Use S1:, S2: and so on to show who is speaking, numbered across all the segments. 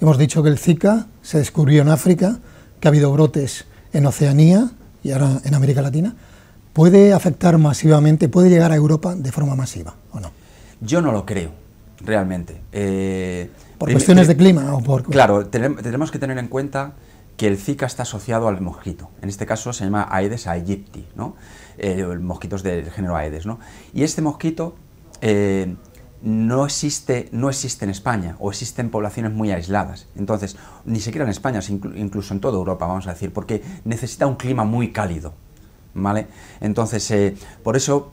S1: Hemos dicho que el Zika se descubrió en África, que ha habido brotes en Oceanía y ahora en América Latina. ¿Puede afectar masivamente, puede llegar a Europa de forma masiva o no? Yo no lo creo, realmente. Eh, ¿Por eh, cuestiones eh, de clima o por...? Claro, tenemos que tener en cuenta que el Zika está asociado al mosquito. En este caso se llama Aedes aegypti, ¿no? Eh, mosquitos del género Aedes, ¿no? Y este mosquito no existe, no existe en España o existen poblaciones muy aisladas. Entonces, ni siquiera en España, incluso en toda Europa, vamos a decir, porque necesita un clima muy cálido. ¿Vale? Entonces, eh, por eso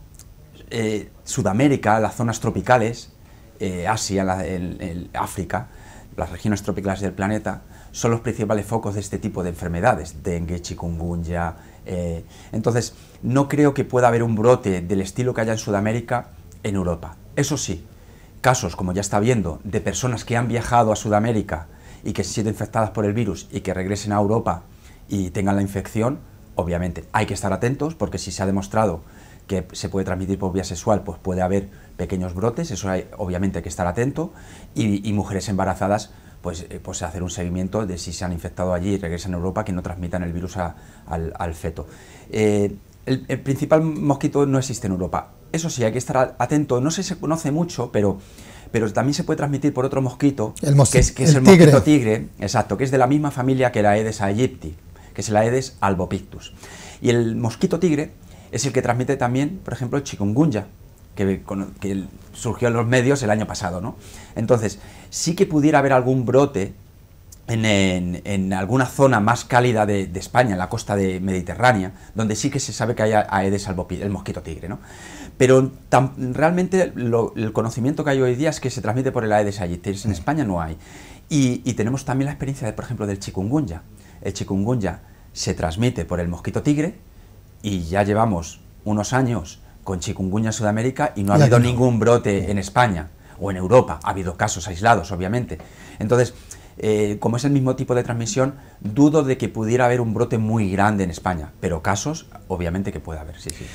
S1: eh, Sudamérica, las zonas tropicales, eh, Asia, África, las regiones tropicales del planeta, son los principales focos de este tipo de enfermedades, dengue, chikungunya. entonces, no creo que pueda haber un brote del estilo que haya en Sudamérica en Europa. Eso sí, casos, como ya está viendo, de personas que han viajado a Sudamérica y que se sienten infectadas por el virus y que regresen a Europa y tengan la infección, obviamente hay que estar atentos porque si se ha demostrado que se puede transmitir por vía sexual, pues puede haber pequeños brotes, eso hay, obviamente hay que estar atento, y, mujeres embarazadas, pues, eh, pues, hacer un seguimiento de si se han infectado allí y regresan a Europa, que no transmitan el virus al, feto. Eh, el, principal mosquito no existe en Europa eso sí, hay que estar atento. No sé si se conoce mucho, pero, pero también se puede transmitir por otro mosquito, el que es, el, mosquito tigre, exacto, que es de la misma familia que la Aedes aegypti, que es la Aedes albopictus. Y el mosquito tigre es el que transmite también, por ejemplo, el chikungunya, que, que surgió en los medios el año pasado, ¿no? Entonces, sí que pudiera haber algún brote en, en, alguna zona más cálida de, España, en la costa de mediterránea, donde sí que se sabe que hay Aedes salvo el mosquito tigre, ¿no? Pero realmente el conocimiento que hay hoy día es que se transmite por el Aedes aegypti, en España no hay. Y, y, tenemos también la experiencia, de, por ejemplo, del chikungunya. El chikungunya se transmite por el mosquito tigre y ya llevamos unos años con chikungunya en Sudamérica y no ha habido ningún brote en España o en Europa. Ha habido casos aislados, obviamente. Entonces, eh, como es el mismo tipo de transmisión, dudo de que pudiera haber un brote muy grande en España, pero casos obviamente que puede haber, sí, sí.